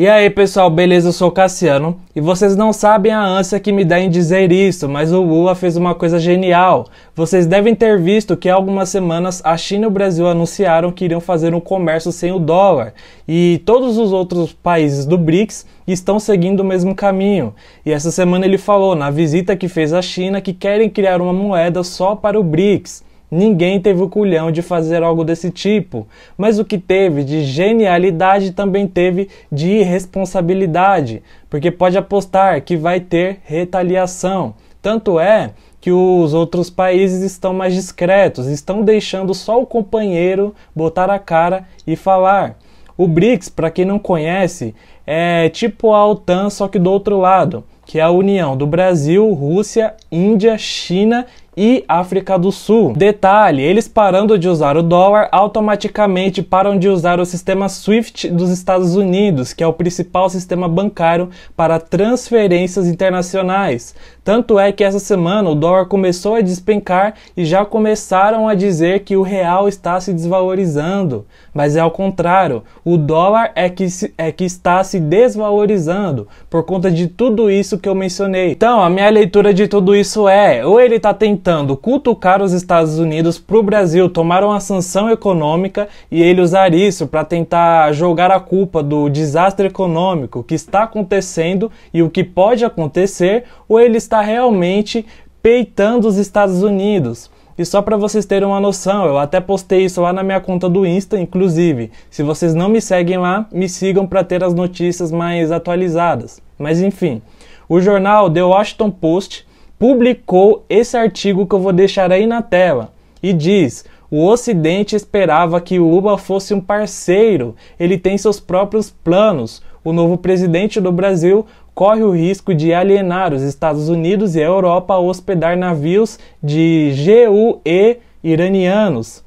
E aí pessoal, beleza? Eu sou Cassiano e vocês não sabem a ânsia que me dá em dizer isso, mas o Lula fez uma coisa genial. Vocês devem ter visto que há algumas semanas a China e o Brasil anunciaram que iriam fazer um comércio sem o dólar e todos os outros países do BRICS estão seguindo o mesmo caminho. E essa semana ele falou na visita que fez à China que querem criar uma moeda só para o BRICS. Ninguém teve o culhão de fazer algo desse tipo, mas o que teve de genialidade também teve de irresponsabilidade, porque pode apostar que vai ter retaliação. Tanto é que os outros países estão mais discretos, estão deixando só o companheiro botar a cara e falar. O BRICS, para quem não conhece, é tipo a OTAN, só que do outro lado, que é a união do Brasil, Rússia, Índia, China e África do Sul. Detalhe, eles parando de usar o dólar automaticamente param de usar o sistema SWIFT dos Estados Unidos, que é o principal sistema bancário para transferências internacionais. Tanto é que essa semana o dólar começou a despencar e já começaram a dizer que o real está se desvalorizando. Mas é ao contrário, o dólar é que, se, é que está se desvalorizando por conta de tudo isso que eu mencionei. Então, a minha leitura de tudo isso é: ou ele está tentando tentando cutucar os Estados Unidos para o Brasil tomar uma sanção econômica e ele usar isso para tentar jogar a culpa do desastre econômico que está acontecendo e o que pode acontecer, ou ele está realmente peitando os Estados Unidos. E só para vocês terem uma noção, eu até postei isso lá na minha conta do Insta, inclusive. Se vocês não me seguem lá, me sigam para ter as notícias mais atualizadas. Mas enfim, o jornal The Washington Post publicou esse artigo que eu vou deixar aí na tela e diz: o Ocidente esperava que o Uba fosse um parceiro, ele tem seus próprios planos. O novo presidente do Brasil corre o risco de alienar os Estados Unidos e a Europa a hospedar navios de GUE iranianos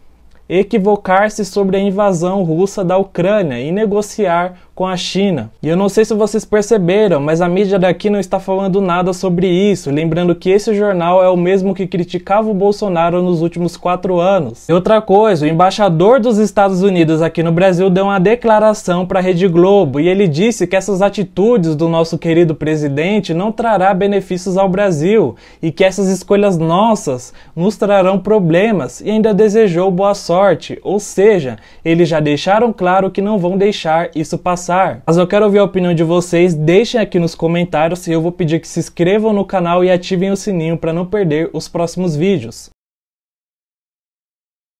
equivocar-se sobre a invasão russa da Ucrânia e negociar com a China. E eu não sei se vocês perceberam, mas a mídia daqui não está falando nada sobre isso, lembrando que esse jornal é o mesmo que criticava o Bolsonaro nos últimos quatro anos. E outra coisa, o embaixador dos Estados Unidos aqui no Brasil deu uma declaração para a Rede Globo e ele disse que essas atitudes do nosso querido presidente não trará benefícios ao Brasil e que essas escolhas nossas nos trarão problemas e ainda desejou boa sorte sorte, ou seja, eles já deixaram claro que não vão deixar isso passar. Mas eu quero ouvir a opinião de vocês, deixem aqui nos comentários e eu vou pedir que se inscrevam no canal e ativem o sininho para não perder os próximos vídeos.